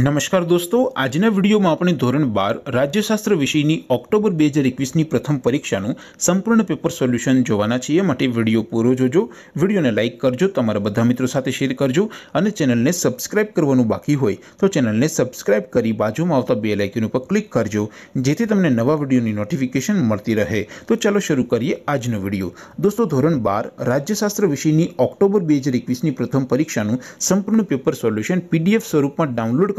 नमस्कार दोस्तों आज ना वीडियो में आपण ने ધોરણ 12 રાજ્યશાસ્ત્ર વિષયની ઓક્ટોબર 2021 ની પ્રથમ પરીક્ષાનું સંપૂર્ણ પેપર સોલ્યુશન જોવાના છે એટલે વિડિયો પૂરો જોજો વિડિયોને લાઈક કરજો તમારા બધા મિત્રો સાથે શેર કરજો અને ચેનલને સબ્સ્ક્રાઇબ કરવાનું બાકી હોય તો ચેનલને સબ્સ્ક્રાઇબ કરી बाजूમાં આવતો બેલ આઇકન ઉપર ક્લિક કરજો જેથી તમને નવા વિડિયોની નોટિફિકેશન મળતી રહે તો ચાલો શરૂ કરીએ આજનો વિડિયો दोस्तों ધોરણ 12 રાજ્યશાસ્ત્ર વિષયની ઓક્ટોબર 2021 ની પ્રથમ પરીક્ષાનું સંપૂર્ણ પેપર સોલ્યુશન પીડીએફ સ્વરૂપમાં ડાઉનલોડ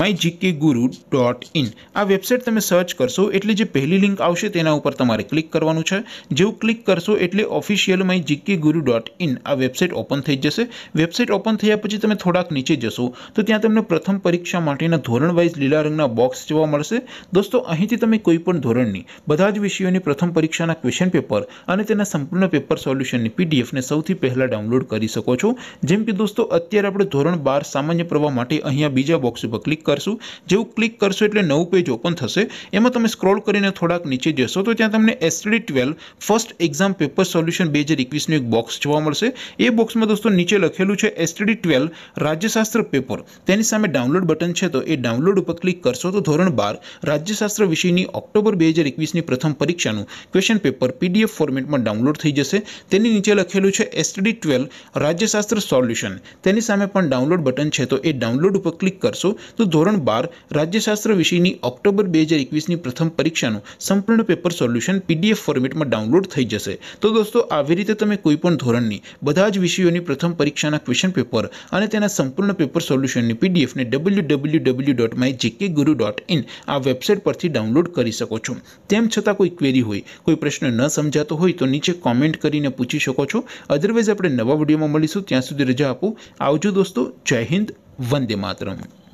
mygkguru.in આ વેબસાઈટ તમે સર્ચ કરશો એટલે જે પહેલી લિંક આવશે તેના ઉપર તમારે ક્લિક કરવાનું છે જેઉ ક્લિક કરશો એટલે ઓફિશિયલ mygkguru.in આ વેબસાઈટ ઓપન થઈ જશે વેબસાઈટ ઓપન થઈયા પછી તમે થોડાક નીચે જશો તો ત્યાં તમને પ્રથમ પરીક્ષા માટેના ધોરણ વાઈઝ લીલા રંગના બોક્સ જોવા મળશે દોસ્તો અહીંથી તમે કોઈપણ ધોરણની બધા જ વિષયોની પ્રથમ પરીક્ષાના ક્વેશ્ચન પેપર અને તેના સંપૂર્ણ પેપર સોલ્યુશનની પીડીએફ ને સૌથી પહેલા ડાઉનલોડ કરી શકો છો જેમ કે દોસ્તો અત્યારે આપણે ધોરણ 12 સામાન્ય પ્રવાહ માટે અહીંયા બીજા બોક્સ ઉપર ક્લિક કરશું જેવું ક્લિક કરશો એટલે નવું પેજ ઓપન થશે એમાં તમે સ્ક્રોલ કરીને થોડાક નીચે જશો તો ત્યાં તમને STD 12 first exam paper solution 2021 નું એક બોક્સ જોવા મળશે એ બોક્સમાં દોસ્તો નીચે લખેલું છે STD 12 રાજ્યશાસ્ત્ર પેપર તેની સામે ડાઉનલોડ બટન છે તો એ ડાઉનલોડ ઉપર ક્લિક કરશો તો ધોરણ 12 રાજ્યશાસ્ત્ર વિષયની ઓક્ટોબર 2021 ની પ્રથમ પરીક્ષાનું ક્વેશ્ચન પેપર PDF ફોર્મેટમાં ડાઉનલોડ થઈ જશે તેની નીચે લખેલું છે STD 12 રાજ્યશાસ્ત્ર સોલ્યુશન તેની સામે પણ ડાઉનલોડ બટન છે તો એ ડાઉનલોડ ઉપર ક્લિક કરશો તો ધોરણ 12 રાજ્યશાસ્ત્ર વિષયની ઓક્ટોબર 2021 ની પ્રથમ પરીક્ષાનું સંપૂર્ણ પેપર સોલ્યુશન પીડીએફ ફોર્મેટમાં ડાઉનલોડ થઈ જશે તો દોસ્તો આવી રીતે તમે કોઈપણ ધોરણની બધા જ વિષયોની પ્રથમ પરીક્ષાના ક્વેશ્ચન પેપર અને તેના સંપૂર્ણ પેપર સોલ્યુશનની પીડીએફ ને www.mygkguru.in આ વેબસાઈટ પરથી ડાઉનલોડ કરી શકો છો તેમ છતાં કોઈ ક્વેરી હોય કોઈ પ્રશ્ન ન સમજાતો હોય તો નીચે કમેન્ટ કરીને પૂછી શકો છો અધરવાઇઝ આપણે નવા વીડિયોમાં મળીશું ત્યાં સુધી રજા આપો આવજો દોસ્તો જય હિન્દ વંદે માતરમ